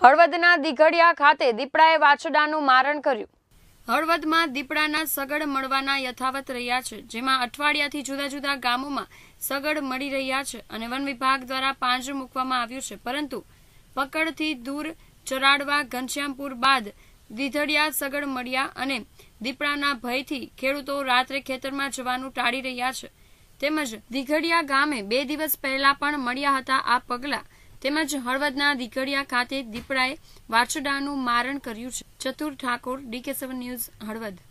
હળવદના દીઘડિયા ખાતે દીપડાએ વાછડાનું મારણ કર્યું હળવદમાં દીપડાના સગડ મળવાના યથાવત રહ્યા છે જેમાં અઠવાડિયાથી જુદા જુદા ગામોમાં સગડ મળી રહ્યા છે અને વન વિભાગ દ્વારા પાંજર મૂકવામાં આવ્યું છે પરંતુ પકડથી દૂર ચરાડવા ઘનશ્યામપુર બાદ દીધડિયા સગડ મળ્યા અને દીપડાના ભયથી ખેડૂતો રાત્રે ખેતરમાં જવાનું ટાળી રહ્યા છે તેમજ દીઘડિયા ગામે બે દિવસ પહેલા પણ મળ્યા હતા આ પગલાં તેમજ હળવદના દીકડિયા ખાતે દીપડાએ વાછરડાનું મારણ કર્યું છે Chatur Thakor DK seven news Halvad